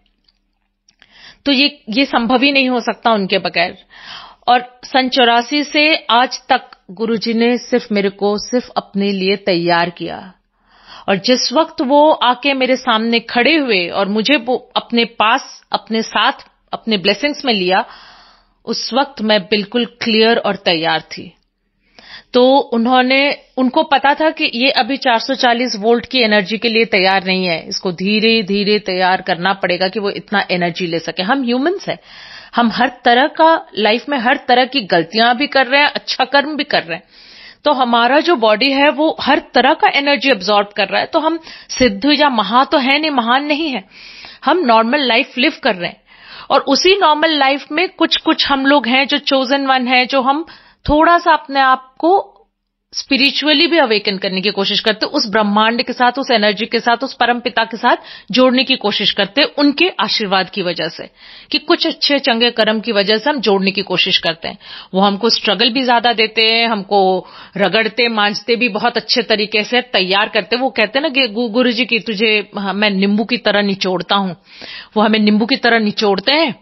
S2: तो ये ये संभव ही नहीं हो सकता उनके बगैर और सन चौरासी से आज तक गुरुजी ने सिर्फ मेरे को सिर्फ अपने लिए तैयार किया और जिस वक्त वो आके मेरे सामने खड़े हुए और मुझे वो अपने पास अपने साथ अपने ब्लेसिंग्स में लिया उस वक्त मैं बिल्कुल क्लियर और तैयार थी तो उन्होंने उनको पता था कि ये अभी 440 वोल्ट की एनर्जी के लिए तैयार नहीं है इसको धीरे धीरे तैयार करना पड़ेगा कि वो इतना एनर्जी ले सके हम ह्यूमंस हैं हम हर तरह का लाइफ में हर तरह की गलतियां भी कर रहे हैं अच्छा कर्म भी कर रहे हैं तो हमारा जो बॉडी है वो हर तरह का एनर्जी एब्जॉर्ब कर रहा है तो हम सिद्ध या महा तो है नहीं महान नहीं है हम नॉर्मल लाइफ लिव कर रहे हैं और उसी नॉर्मल लाइफ में कुछ कुछ हम लोग हैं जो चोजन वन हैं जो हम थोड़ा सा अपने आप को स्पिरिचुअली भी अवेकन करने की कोशिश करते उस ब्रह्मांड के साथ उस एनर्जी के साथ उस परम पिता के साथ जोड़ने की कोशिश करते उनके आशीर्वाद की वजह से कि कुछ अच्छे चंगे कर्म की वजह से हम जोड़ने की कोशिश करते हैं वो हमको स्ट्रगल भी ज्यादा देते हैं हमको रगड़ते मांझते भी बहुत अच्छे तरीके से तैयार करते वो कहते हैं ना कि गुरु जी की तुझे मैं नींबू की तरह निचोड़ता हूँ वो हमें नींबू की तरह निचोड़ते हैं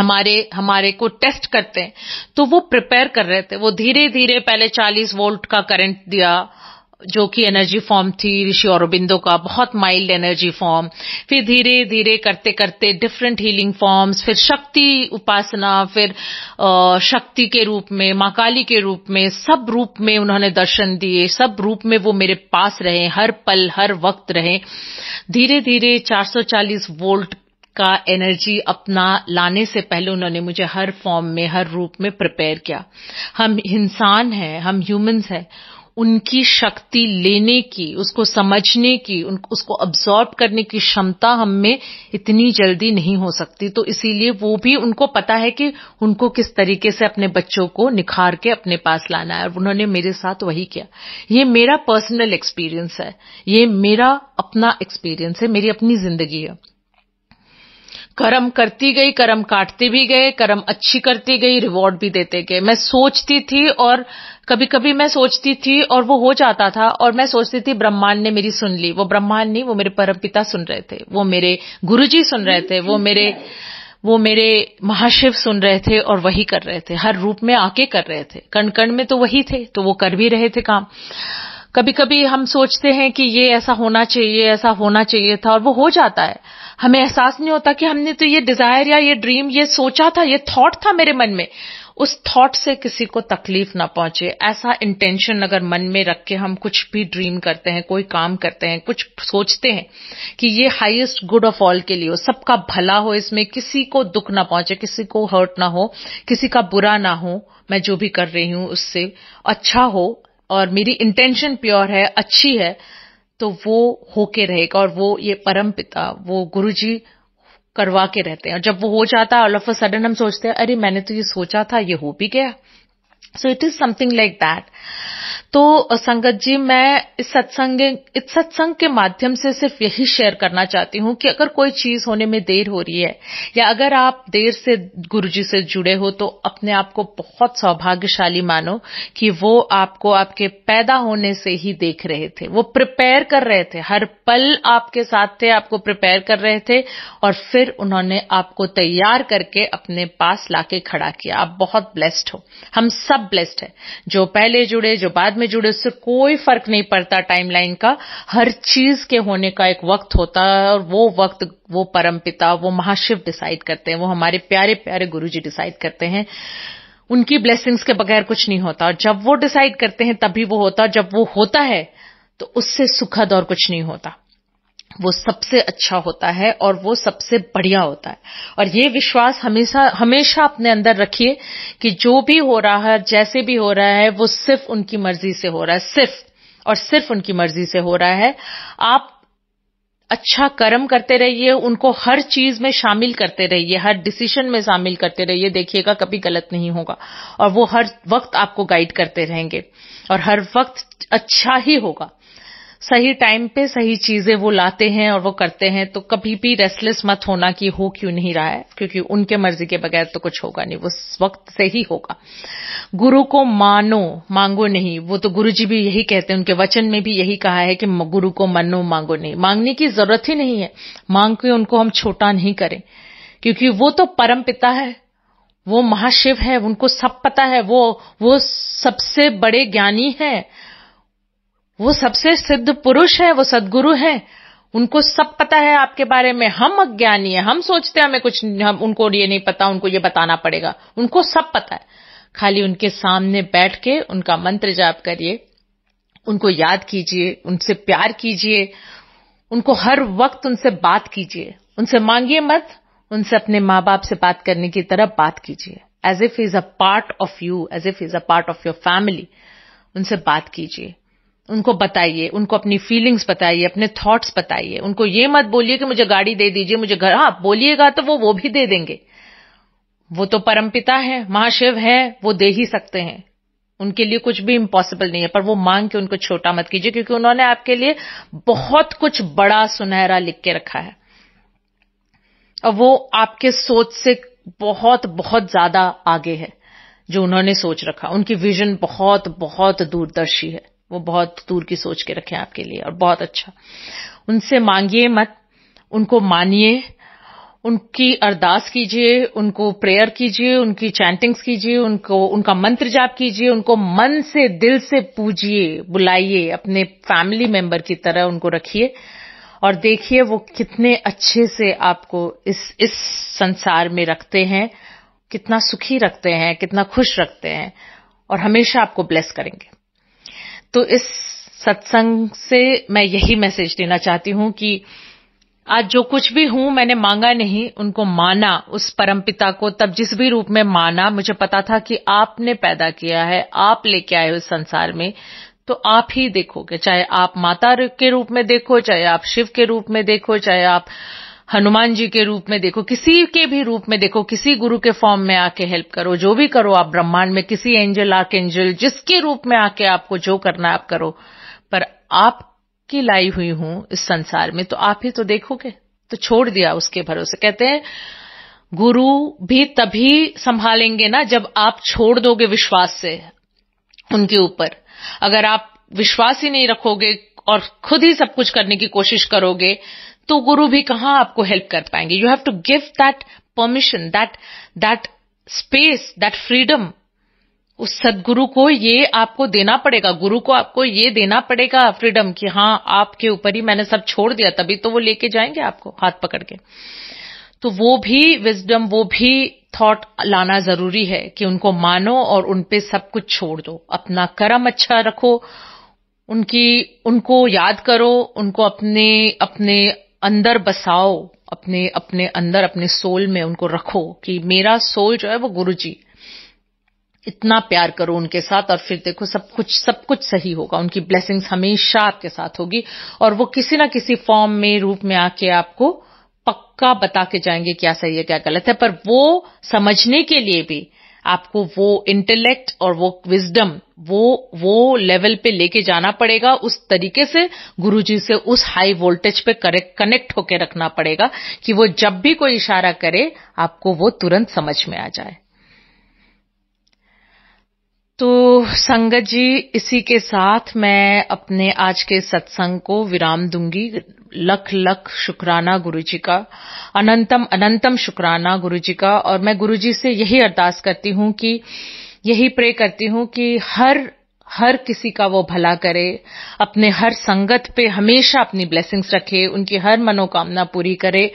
S2: हमारे हमारे को टेस्ट करते हैं तो वो प्रिपेयर कर रहे थे वो धीरे धीरे पहले 40 वोल्ट का करंट दिया जो कि एनर्जी फॉर्म थी ऋषि औरबिंदो का बहुत माइल्ड एनर्जी फॉर्म फिर धीरे धीरे करते करते डिफरेंट हीलिंग फॉर्म्स फिर शक्ति उपासना फिर शक्ति के रूप में माँ काली के रूप में सब रूप में उन्होंने दर्शन दिए सब रूप में वो मेरे पास रहे हर पल हर वक्त रहे धीरे धीरे 440 वोल्ट का एनर्जी अपना लाने से पहले उन्होंने मुझे हर फॉर्म में हर रूप में प्रिपेयर किया हम इंसान हैं हम ह्यूमंस हैं उनकी शक्ति लेने की उसको समझने की उसको अब्सॉर्ब करने की क्षमता हम में इतनी जल्दी नहीं हो सकती तो इसीलिए वो भी उनको पता है कि उनको किस तरीके से अपने बच्चों को निखार के अपने पास लाना है और उन्होंने मेरे साथ वही किया ये मेरा पर्सनल एक्सपीरियंस है ये मेरा अपना एक्सपीरियंस है मेरी अपनी जिंदगी है कर्म करती गई कर्म काटते भी गए कर्म अच्छी करती गई रिवॉर्ड भी देते गए मैं सोचती थी और कभी कभी मैं सोचती थी और वो हो जाता था और मैं सोचती थी ब्रह्मांड ने मेरी सुन ली वो ब्रह्मांड नहीं वो मेरे परम पिता सुन रहे थे वो मेरे गुरुजी सुन रहे थे वो मेरे वो मेरे महाशिव सुन रहे थे और वही कर रहे थे हर रूप में आके कर रहे थे कण कण में तो वही थे तो वो कर भी रहे थे काम कभी कभी हम सोचते हैं कि ये ऐसा होना चाहिए ऐसा होना चाहिए था और वो हो जाता है हमें एहसास नहीं होता कि हमने तो ये डिजायर या ये ड्रीम ये सोचा था ये थॉट था मेरे मन में उस थॉट से किसी को तकलीफ ना पहुंचे ऐसा इंटेंशन अगर मन में रख के हम कुछ भी ड्रीम करते हैं कोई काम करते हैं कुछ सोचते हैं कि ये हाईएस्ट गुड ऑफ ऑल के लिए हो सबका भला हो इसमें किसी को दुख ना पहुंचे किसी को हर्ट ना हो किसी का बुरा ना हो मैं जो भी कर रही हूं उससे अच्छा हो और मेरी इंटेंशन प्योर है अच्छी है तो वो होके रहेगा और वो ये परम पिता वो गुरु जी करवा के रहते हैं और जब वो हो जाता है ऑल ऑफ अ सडन हम सोचते हैं अरे मैंने तो ये सोचा था ये हो भी गया so it is something like that तो संगत जी मैं इस सत्संग इस सत्संग के माध्यम से सिर्फ यही शेयर करना चाहती हूं कि अगर कोई चीज़ होने में देर हो रही है या अगर आप देर से गुरु जी से जुड़े हो तो अपने आप को बहुत सौभाग्यशाली मानो कि वो आपको आपके पैदा होने से ही देख रहे थे वो प्रिपेयर कर रहे थे हर पल आपके साथ थे आपको प्रिपेयर कर रहे थे और फिर उन्होंने आपको तैयार करके अपने पास लाके खड़ा किया आप बहुत ब्लेस्ड हो हम सब सब ब्लेस्ड है जो पहले जुड़े जो बाद में जुड़े उससे कोई फर्क नहीं पड़ता टाइमलाइन का हर चीज के होने का एक वक्त होता है और वो वक्त वो परमपिता वो महाशिव डिसाइड करते हैं वो हमारे प्यारे प्यारे गुरु जी डिसाइड करते हैं उनकी ब्लेसिंग्स के बगैर कुछ नहीं होता और जब वो डिसाइड करते हैं तभी वो होता और जब वो होता है तो उससे सुखद और कुछ नहीं होता वो सबसे अच्छा होता है और वो सबसे बढ़िया होता है और ये विश्वास हमेशा हमेशा अपने अंदर रखिए कि जो भी हो रहा है जैसे भी हो रहा है वो सिर्फ उनकी मर्जी से हो रहा है सिर्फ और सिर्फ उनकी मर्जी से हो रहा है आप अच्छा कर्म करते रहिए उनको हर चीज में शामिल करते रहिए हर डिसीजन में शामिल करते रहिए देखिएगा कभी गलत नहीं होगा और वो हर वक्त आपको गाइड करते रहेंगे और हर वक्त अच्छा ही होगा सही टाइम पे सही चीजें वो लाते हैं और वो करते हैं तो कभी भी रेस्टलेस मत होना कि हो क्यों नहीं रहा है क्योंकि उनके मर्जी के बगैर तो कुछ होगा नहीं वो वक्त से ही होगा गुरु को मानो मांगो नहीं वो तो गुरु जी भी यही कहते हैं उनके वचन में भी यही कहा है कि गुरु को मनो मांगो नहीं मांगने की जरूरत ही नहीं है मांग के उनको हम छोटा नहीं करें क्योंकि वो तो परम पिता है वो महाशिव है उनको सब पता है वो वो सबसे बड़े ज्ञानी है वो सबसे सिद्ध पुरुष है वो सदगुरु है उनको सब पता है आपके बारे में हम अज्ञानी है हम सोचते हैं हमें कुछ हम उनको ये नहीं पता उनको ये बताना पड़ेगा उनको सब पता है खाली उनके सामने बैठ के उनका मंत्र जाप करिए उनको याद कीजिए उनसे प्यार कीजिए उनको हर वक्त उनसे बात कीजिए उनसे मांगिए मत उनसे अपने माँ बाप से बात करने की तरह बात कीजिए as if is a part of you as if is a part of your family उनसे बात कीजिए उनको बताइए उनको अपनी फीलिंग्स बताइए अपने थॉट्स बताइए उनको ये मत बोलिए कि मुझे गाड़ी दे दीजिए मुझे घर हाँ बोलिएगा तो वो वो भी दे देंगे वो तो परमपिता है महाशिव है वो दे ही सकते हैं उनके लिए कुछ भी इम्पॉसिबल नहीं है पर वो मांग के उनको छोटा मत कीजिए क्योंकि उन्होंने आपके लिए बहुत कुछ बड़ा सुनहरा लिख के रखा है और वो आपके सोच से बहुत बहुत ज्यादा आगे है जो उन्होंने सोच रखा उनकी विजन बहुत बहुत दूरदर्शी है वो बहुत दूर की सोच के रखे आपके लिए और बहुत अच्छा उनसे मांगिए मत उनको मानिए उनकी अरदास कीजिए उनको प्रेयर कीजिए उनकी चैंटिंग्स कीजिए उनको उनका मंत्र जाप कीजिए उनको मन से दिल से पूजिए बुलाइए अपने फैमिली मेंबर की तरह उनको रखिए और देखिए वो कितने अच्छे से आपको इस इस संसार में रखते हैं कितना सुखी रखते हैं कितना खुश रखते हैं और हमेशा आपको ब्लेस करेंगे तो इस सत्संग से मैं यही मैसेज देना चाहती हूं कि आज जो कुछ भी हूं मैंने मांगा नहीं उनको माना उस परमपिता को तब जिस भी रूप में माना मुझे पता था कि आपने पैदा किया है आप लेके आए उस संसार में तो आप ही देखोगे चाहे आप माता के रूप में देखो चाहे आप शिव के रूप में देखो चाहे आप हनुमान जी के रूप में देखो किसी के भी रूप में देखो किसी गुरु के फॉर्म में आके हेल्प करो जो भी करो आप ब्रह्मांड में किसी एंजल आर्क एंजल जिसके रूप में आके आपको जो करना है आप करो पर आपकी लाई हुई हूं इस संसार में तो आप ही तो देखोगे तो छोड़ दिया उसके भरोसे कहते हैं गुरु भी तभी संभालेंगे ना जब आप छोड़ दोगे विश्वास से उनके ऊपर अगर आप विश्वास ही नहीं रखोगे और खुद ही सब कुछ करने की कोशिश करोगे तो गुरु भी कहां आपको हेल्प कर पाएंगे you have to give that permission that that space that freedom उस सदगुरु को ये आपको देना पड़ेगा गुरु को आपको ये देना पड़ेगा फ्रीडम कि हाँ आपके ऊपर ही मैंने सब छोड़ दिया तभी तो वो लेके जाएंगे आपको हाथ पकड़ के तो वो भी विजडम वो भी थॉट लाना जरूरी है कि उनको मानो और उनपे सब कुछ छोड़ दो अपना कर्म अच्छा रखो उनकी उनको याद करो उनको अपने अपने अंदर बसाओ अपने अपने अंदर अपने सोल में उनको रखो कि मेरा सोल जो है वो गुरु जी इतना प्यार करो उनके साथ और फिर देखो सब कुछ सब कुछ सही होगा उनकी ब्लेसिंग्स हमेशा आपके साथ होगी और वो किसी ना किसी फॉर्म में रूप में आके आपको पक्का बता के जाएंगे क्या सही है क्या गलत है पर वो समझने के लिए भी आपको वो इंटेलेक्ट और वो विजडम वो वो लेवल पे लेके जाना पड़ेगा उस तरीके से गुरुजी से उस हाई वोल्टेज पे करेक्ट कनेक्ट होके रखना पड़ेगा कि वो जब भी कोई इशारा करे आपको वो तुरंत समझ में आ जाए तो संगत जी इसी के साथ मैं अपने आज के सत्संग को विराम दूंगी लख लख शुक्राना गुरु जी का अनंतम अनंतम शुक्राना गुरु जी का और मैं गुरु जी से यही अरदास करती हूं कि यही प्रे करती हूं कि हर हर किसी का वो भला करे अपने हर संगत पे हमेशा अपनी ब्लेसिंग्स रखे उनकी हर मनोकामना पूरी करे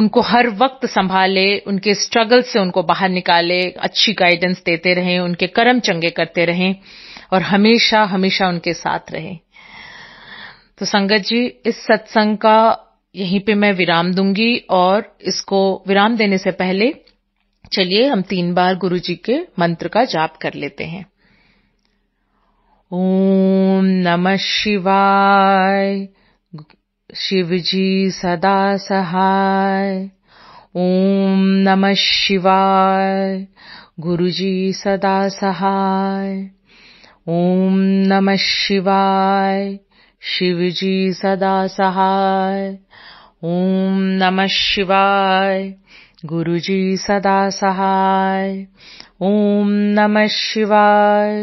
S2: उनको हर वक्त संभाले उनके स्ट्रगल से उनको बाहर निकाले अच्छी गाइडेंस देते रहें उनके कर्म चंगे करते रहें और हमेशा हमेशा उनके साथ रहें तो संगत जी इस सत्संग का यहीं पे मैं विराम दूंगी और इसको विराम देने से पहले चलिए हम तीन बार गुरु जी के मंत्र का जाप कर लेते हैं ओम नमः शिवाय शिव जी सदा सहाय ओम नमः शिवाय गुरु जी सदा सहाय ओम नमः शिवाय शिव जी सदा सहाय ओम नमः शिवाय गुरुजी सदा सहाय ओम नमः शिवाय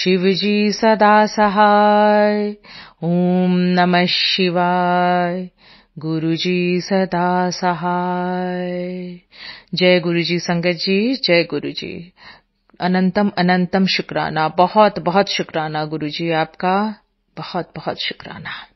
S2: शिवजी सदा सहाय ओम नमः शिवाय गुरुजी सदा सहाय जय गुरुजी संगत जी जय गुरुजी अनंतम अनंतम शुक्राना बहुत बहुत शुक्राना गुरुजी आपका बहुत बहुत शुक्राना